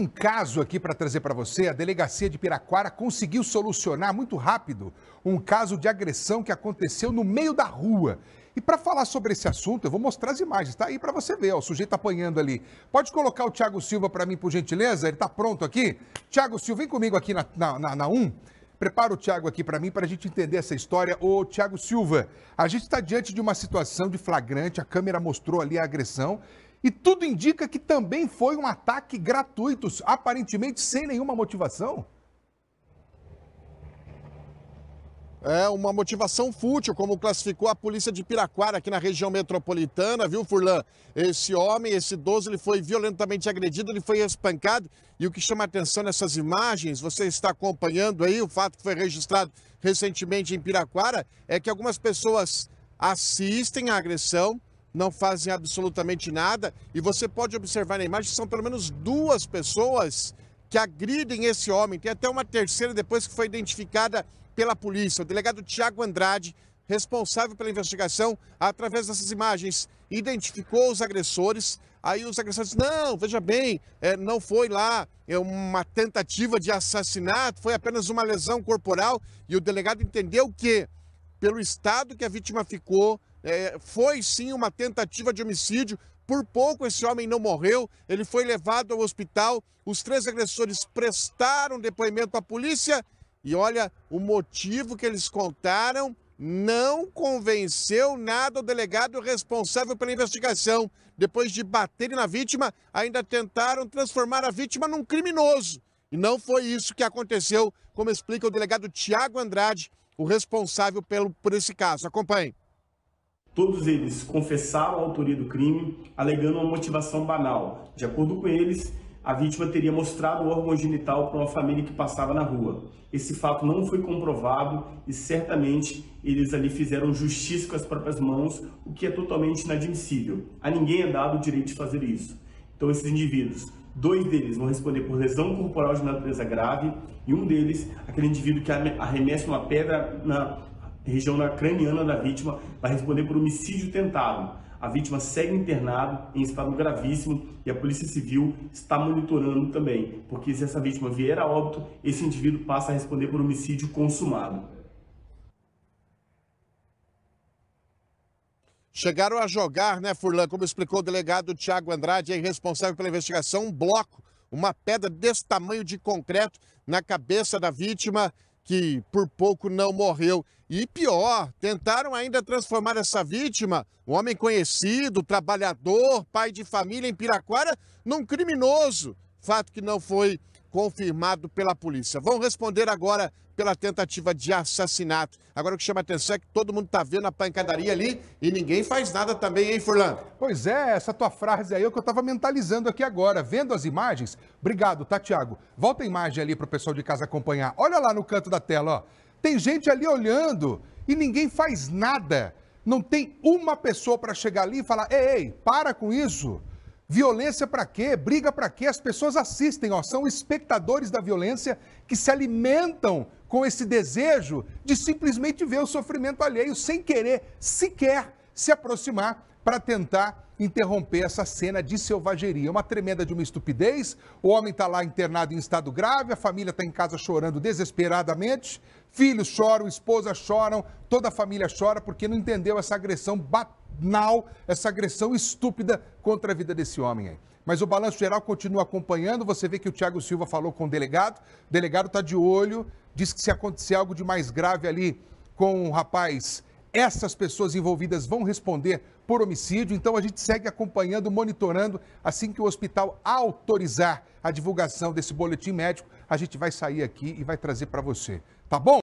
um caso aqui para trazer para você. A delegacia de Piraquara conseguiu solucionar muito rápido um caso de agressão que aconteceu no meio da rua. E para falar sobre esse assunto, eu vou mostrar as imagens, tá aí para você ver, ó, o sujeito apanhando ali. Pode colocar o Tiago Silva para mim, por gentileza? Ele está pronto aqui? Tiago Silva, vem comigo aqui na, na, na 1. Prepara o Tiago aqui para mim, para a gente entender essa história. Ô, Tiago Silva, a gente está diante de uma situação de flagrante, a câmera mostrou ali a agressão e tudo indica que também foi um ataque gratuito, aparentemente sem nenhuma motivação. É uma motivação fútil, como classificou a polícia de Piraquara aqui na região metropolitana, viu, Furlan? Esse homem, esse idoso, ele foi violentamente agredido, ele foi espancado. E o que chama atenção nessas imagens, você está acompanhando aí o fato que foi registrado recentemente em Piraquara, é que algumas pessoas assistem à agressão, não fazem absolutamente nada. E você pode observar na imagem que são pelo menos duas pessoas que agridem esse homem. Tem até uma terceira depois que foi identificada pela polícia. O delegado Tiago Andrade, responsável pela investigação, através dessas imagens, identificou os agressores. Aí os agressores, não, veja bem, é, não foi lá é uma tentativa de assassinato, foi apenas uma lesão corporal. E o delegado entendeu que, pelo estado que a vítima ficou, é, foi sim uma tentativa de homicídio. Por pouco esse homem não morreu, ele foi levado ao hospital. Os três agressores prestaram depoimento à polícia e olha, o motivo que eles contaram não convenceu nada o delegado responsável pela investigação. Depois de baterem na vítima, ainda tentaram transformar a vítima num criminoso. E não foi isso que aconteceu, como explica o delegado Tiago Andrade, o responsável pelo, por esse caso. Acompanhe. Todos eles confessaram a autoria do crime, alegando uma motivação banal. De acordo com eles, a vítima teria mostrado o órgão genital para uma família que passava na rua. Esse fato não foi comprovado e certamente eles ali fizeram justiça com as próprias mãos, o que é totalmente inadmissível. A ninguém é dado o direito de fazer isso. Então esses indivíduos, dois deles vão responder por lesão corporal de natureza grave e um deles, aquele indivíduo que arremessa uma pedra na região craniana da vítima vai responder por homicídio tentado. A vítima segue internado em estado gravíssimo e a Polícia Civil está monitorando também, porque se essa vítima vier a óbito, esse indivíduo passa a responder por homicídio consumado. Chegaram a jogar, né, Furlan? Como explicou o delegado Tiago Andrade, responsável pela investigação, um bloco, uma pedra desse tamanho de concreto na cabeça da vítima que por pouco não morreu. E pior, tentaram ainda transformar essa vítima, um homem conhecido, trabalhador, pai de família em Piraquara, num criminoso. Fato que não foi confirmado pela polícia. Vão responder agora pela tentativa de assassinato. Agora o que chama a atenção é que todo mundo está vendo a pancadaria ali e ninguém faz nada também, hein, Furlan? Pois é, essa tua frase aí é o que eu estava mentalizando aqui agora, vendo as imagens. Obrigado, tá, Tiago? Volta a imagem ali para o pessoal de casa acompanhar. Olha lá no canto da tela, ó. Tem gente ali olhando e ninguém faz nada. Não tem uma pessoa para chegar ali e falar: ei, ei, para com isso. Violência para quê? Briga para quê? As pessoas assistem, ó, são espectadores da violência que se alimentam com esse desejo de simplesmente ver o sofrimento alheio sem querer sequer se aproximar para tentar interromper essa cena de selvageria. É uma tremenda de uma estupidez. O homem está lá internado em estado grave, a família está em casa chorando desesperadamente. Filhos choram, esposas choram, toda a família chora porque não entendeu essa agressão banal, essa agressão estúpida contra a vida desse homem aí. Mas o Balanço Geral continua acompanhando. Você vê que o Tiago Silva falou com o delegado. O delegado está de olho, diz que se acontecer algo de mais grave ali com o um rapaz essas pessoas envolvidas vão responder por homicídio. Então a gente segue acompanhando, monitorando. Assim que o hospital autorizar a divulgação desse boletim médico, a gente vai sair aqui e vai trazer para você. Tá bom?